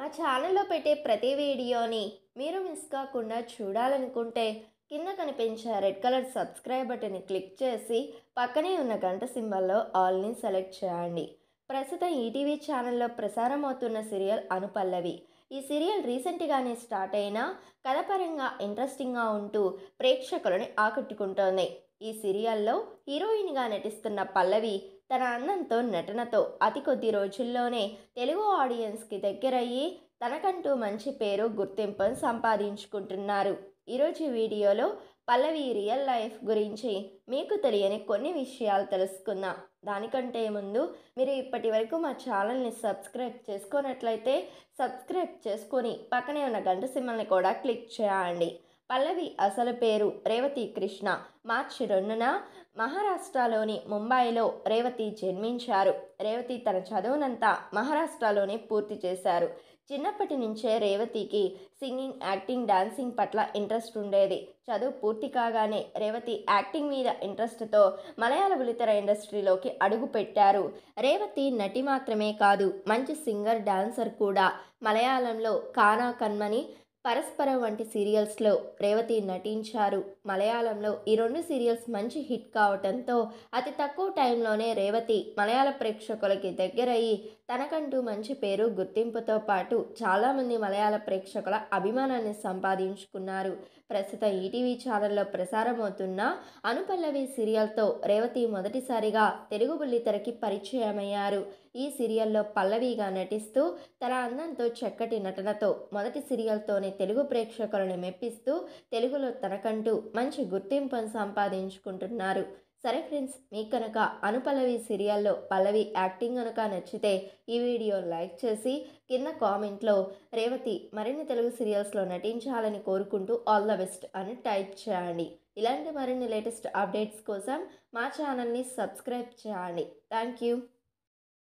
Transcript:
మా ఛానల్లో పెట్టే ప్రతి వీడియోని మీరు మిస్ కాకుండా చూడాలనుకుంటే కింద కనిపించే రెడ్ కలర్ సబ్స్క్రైబ్ బటన్ని క్లిక్ చేసి పక్కనే ఉన్న గంట సింబల్లో ఆల్ని సెలెక్ట్ చేయండి ప్రస్తుతం ఈటీవీ e ఛానల్లో ప్రసారం అవుతున్న సీరియల్ అనుపల్లవి ఈ సీరియల్ రీసెంట్గానే స్టార్ట్ అయినా కథపరంగా ఇంట్రెస్టింగ్గా ఉంటూ ప్రేక్షకులను ఆకట్టుకుంటోంది ఈ సీరియల్లో హీరోయిన్గా నటిస్తున్న పల్లవి తన అందంతో నటనతో అతి కొద్ది రోజుల్లోనే తెలుగు ఆడియన్స్కి దగ్గరయ్యి తనకంటూ మంచి పేరు గుర్తింపును సంపాదించుకుంటున్నారు ఈరోజు వీడియోలో పల్లవి రియల్ లైఫ్ గురించి మీకు తెలియని కొన్ని విషయాలు తెలుసుకుందాం దానికంటే ముందు మీరు ఇప్పటి వరకు మా ఛానల్ని సబ్స్క్రైబ్ చేసుకున్నట్లయితే సబ్స్క్రైబ్ చేసుకొని పక్కనే ఉన్న గంట సింహల్ని కూడా క్లిక్ చేయండి పల్లవి అసలు పేరు రేవతి కృష్ణ మార్చి రెండున మహారాష్ట్రలోని ముంబైలో రేవతి జన్మించారు రేవతి తన చదువునంతా మహారాష్ట్రలోనే పూర్తి చేశారు చిన్నప్పటి నుంచే రేవతికి సింగింగ్ యాక్టింగ్ డాన్సింగ్ పట్ల ఇంట్రెస్ట్ ఉండేది చదువు పూర్తి కాగానే రేవతి యాక్టింగ్ మీద ఇంట్రెస్ట్తో మలయాళ ఉలితర ఇండస్ట్రీలోకి అడుగుపెట్టారు రేవతి నటి మాత్రమే కాదు మంచి సింగర్ డాన్సర్ కూడా మలయాళంలో కానా కన్మని పరస్పరం వంటి సీరియల్స్లో రేవతి నటించారు మలయాళంలో ఈ రెండు సీరియల్స్ మంచి హిట్ కావటంతో అతి తక్కువ టైంలోనే రేవతి మలయాళ ప్రేక్షకులకి దగ్గరయ్యి తనకంటూ మంచి పేరు గుర్తింపుతో పాటు చాలామంది మలయాళ ప్రేక్షకుల అభిమానాన్ని సంపాదించుకున్నారు ప్రస్తుతం ఈటీవీ ఛానల్లో ప్రసారమవుతున్న అనుపల్లవి సీరియల్తో రేవతి మొదటిసారిగా తెలుగు బుల్లితెరకి పరిచయమయ్యారు ఈ సీరియల్లో పల్లవిగా నటిస్తూ తన అందంతో చక్కటి నటనతో మొదటి సీరియల్తోనే రాష్ట్రంలోని తెలుగు ప్రేక్షకులను మెప్పిస్తూ తెలుగులో తనకంటూ మంచి గుర్తింపును సంపాదించుకుంటున్నారు సరే ఫ్రెండ్స్ మీకు కనుక అనుపల్లవి సీరియల్లో పల్లవి యాక్టింగ్ కనుక నచ్చితే ఈ వీడియో లైక్ చేసి కింద కామెంట్లో రేవతి మరిన్ని తెలుగు సీరియల్స్లో నటించాలని కోరుకుంటూ ఆల్ ద బెస్ట్ అని టైప్ చేయండి ఇలాంటి మరిన్ని లేటెస్ట్ అప్డేట్స్ కోసం మా ఛానల్ని సబ్స్క్రైబ్ చేయండి థ్యాంక్ యూ